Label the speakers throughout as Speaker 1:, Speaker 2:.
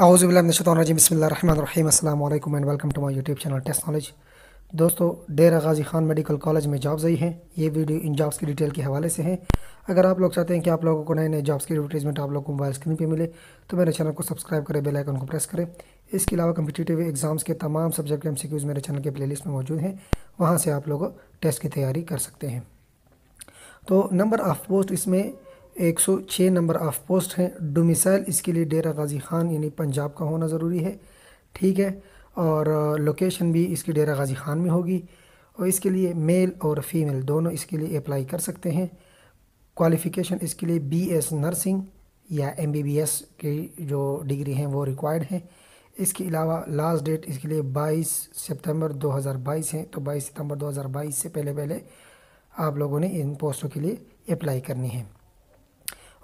Speaker 1: आउज़बिल्लाशतरजीम and welcome to my YouTube channel test knowledge दोस्तों Dera Ghazi Khan medical college में jobs आई हैं ये वीडियो इन जॉब्स की डिटेल के हवाले से है अगर आप लोग चाहते हैं कि आप लोगों को नए नए जॉब्स की एडवर्टीजमेंट आप लोगों को मोबाइल स्क्रीन पे मिले तो मेरे चैनल को सब्सक्राइब करें बेल आइकन को प्रेस करें इसके अलावा कम्पिटेटिव एग्जाम्स के तमाम सब्जेक्ट एम सी मेरे चैनल के लिस्ट में मौजूद हैं वहाँ से आप लोग टेस्ट की तैयारी कर सकते हैं तो नंबर ऑफ पोस्ट इसमें एक सौ छः नंबर ऑफ पोस्ट हैं डोमिसाइल इसके लिए डेरा गाजी खान यानी पंजाब का होना ज़रूरी है ठीक है और लोकेशन भी इसकी डेरा गाजी खान में होगी और इसके लिए मेल और फीमेल दोनों इसके लिए अप्लाई कर सकते हैं क्वालिफ़िकेशन इसके लिए बी एस नर्सिंग या एम बी बी एस की जो डिग्री हैं वो रिक्वायर्ड हैं इसके अलावा लास्ट डेट इसके लिए 22 सितंबर 2022 हैं तो 22 सितंबर 2022 से पहले पहले आप लोगों ने इन पोस्टों के लिए अप्लाई करनी है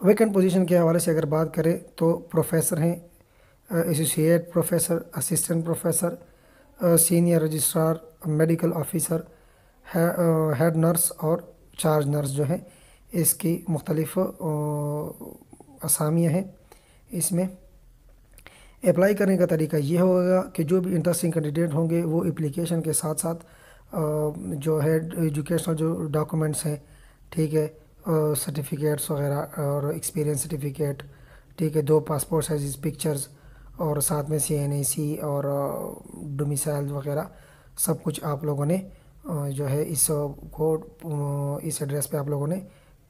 Speaker 1: वैकेंट पोजीशन के हवाले से अगर बात करें तो प्रोफेसर हैं associate professor assistant professor senior registrar medical officer head nurse और चार्ज नर्स जो हैं इसकी मुख्तलिफ असामियाँ हैं इसमें अप्लाई करने का तरीका ये होगा कि जो भी इंटरेस्टिंग कैंडिडेट होंगे वो एप्लीकेशन के साथ साथ जो है एजुकेशनल जो डॉक्यूमेंट्स हैं ठीक है सर्टिफिकेट्स वगैरह और एक्सपीरियंस सर्टिफिकेट ठीक है दो पासपोर्ट साइज पिक्चर्स और साथ में सी एन ए सी और डोमिसाइल वगैरह सब कुछ आप लोगों ने जो है इस को इस एड्रेस पे आप लोगों ने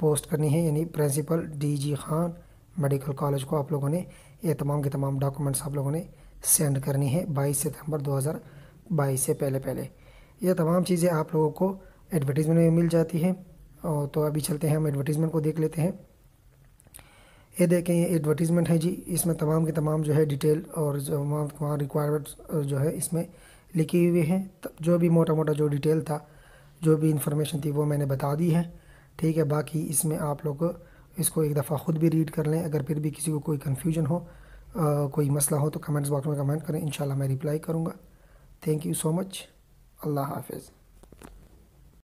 Speaker 1: पोस्ट करनी है यानी principal D G Khan medical college को आप लोगों ने ये तमाम के तमाम डॉक्यूमेंट्स आप लोगों ने सेंड करनी है 22 सितंबर 2022 से पहले पहले ये तमाम चीज़ें आप लोगों को एडवर्टीज़मेंट में मिल जाती हैं तो अभी चलते हैं हम एडवर्टीज़मेंट को देख लेते हैं ये देखें ये एडवर्टीज़मेंट है जी इसमें तमाम के तमाम जो है डिटेल और वहाँ रिक्वायरमेंट रिक्वायरमेंट्स जो है इसमें लिखी हुए हैं जो भी मोटा मोटा जो डिटेल था जो भी इंफॉर्मेशन थी वो मैंने बता दी है ठीक है बाकी इसमें आप लोग इसको एक दफ़ा ख़ुद भी रीड कर लें अगर फिर भी किसी को कोई कन्फ्यूजन हो आ, कोई मसला हो तो कमेंट्स बॉक्स में कमेंट करें इन मैं रिप्लाई करूँगा थैंक यू सो मच अल्लाह हाफिज़